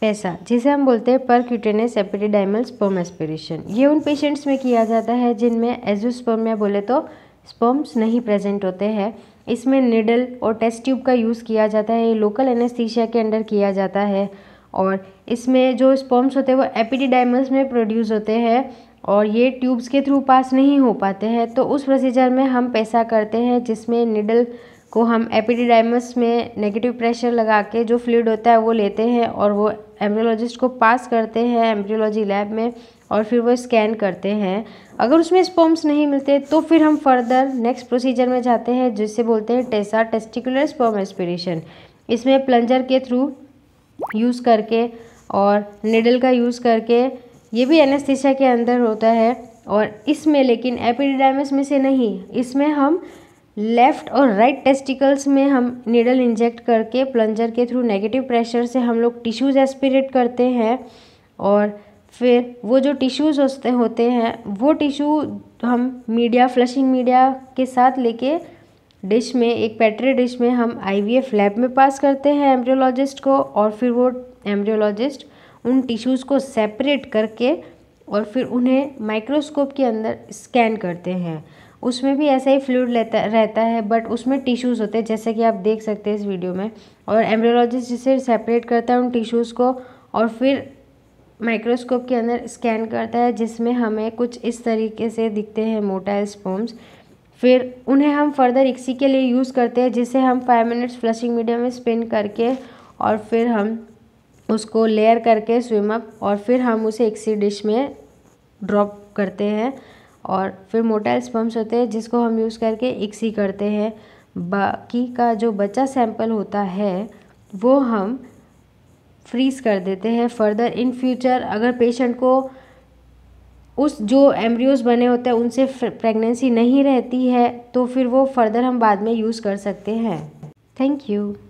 पैसा जिसे हम बोलते हैं पर क्यूटेनस एपिडिडाइमल स्पर्म एस्पिरेशन ये उन पेशेंट्स में किया जाता है जिनमें एजोस्पर्म या बोले तो स्पर्म्स नहीं प्रेजेंट होते हैं इसमें निडल और टेस्ट ट्यूब का यूज़ किया जाता है ये लोकल एनेस्थीशिया के अंडर किया जाता है और इसमें जो स्पर्म्स होते हैं वो एपिडीडाइमल्स में प्रोड्यूस होते हैं और ये ट्यूब्स के थ्रू पास नहीं हो पाते हैं तो उस प्रोसीजर में हम पैसा करते हैं जिसमें निडल को हम एपिडिडाइमस में नेगेटिव प्रेशर लगा के जो फ्लूड होता है वो लेते हैं और वो एम्ब्रियोलॉजिस्ट को पास करते हैं एम्ब्रियोलॉजी लैब में और फिर वो स्कैन करते हैं अगर उसमें स्पर्म्स नहीं मिलते तो फिर हम फर्दर नेक्स्ट प्रोसीजर में जाते हैं जिससे बोलते हैं टेसा टेस्टिकुलर स्पर्म एस्पिरेशन इसमें प्लंजर के थ्रू यूज़ करके और निडल का यूज़ करके ये भी एनेस्थीसिया के अंदर होता है और इसमें लेकिन एपिडिडाइमस में से नहीं इसमें हम लेफ्ट और राइट टेस्टिकल्स में हम नीडल इंजेक्ट करके प्लंजर के थ्रू नेगेटिव प्रेशर से हम लोग टिश्यूज़ एस्पिरेट करते हैं और फिर वो जो टिश्यूज़ होते होते हैं वो टिश्यू हम मीडिया फ्लशिंग मीडिया के साथ लेके डिश में एक पैटरी डिश में हम आईवीएफ लैब में पास करते हैं एम्ब्रियोलॉजिस्ट को और फिर वो एम्ब्रियोलॉजिस्ट उन टिश्यूज़ को सेपरेट करके और फिर उन्हें माइक्रोस्कोप के अंदर स्कैन करते हैं उसमें भी ऐसा ही फ्लूड लेता रहता है बट उसमें टिश्यूज़ होते हैं जैसे कि आप देख सकते हैं इस वीडियो में और एम्ब्रियोलॉजिस्ट जिसे सेपरेट करता है उन टिश्यूज़ को और फिर माइक्रोस्कोप के अंदर स्कैन करता है जिसमें हमें कुछ इस तरीके से दिखते हैं मोटाइल स्पोम्स फिर उन्हें हम फर्दर इक्सी के लिए यूज़ करते हैं जिसे हम फाइव मिनट्स फ्लशिंग मीडियम में स्पिन करके और फिर हम उसको लेयर करके स्विम अप और फिर हम उसे इक्सी डिश में ड्रॉप करते हैं और फिर मोटाइल स्पम्स होते हैं जिसको हम यूज़ करके इक्सी e करते हैं बाकी का जो बचा सैंपल होता है वो हम फ्रीज़ कर देते हैं फर्दर इन फ्यूचर अगर पेशेंट को उस जो एम्ब्रियोज बने होते हैं उनसे प्रेगनेंसी नहीं रहती है तो फिर वो फर्दर हम बाद में यूज़ कर सकते हैं थैंक यू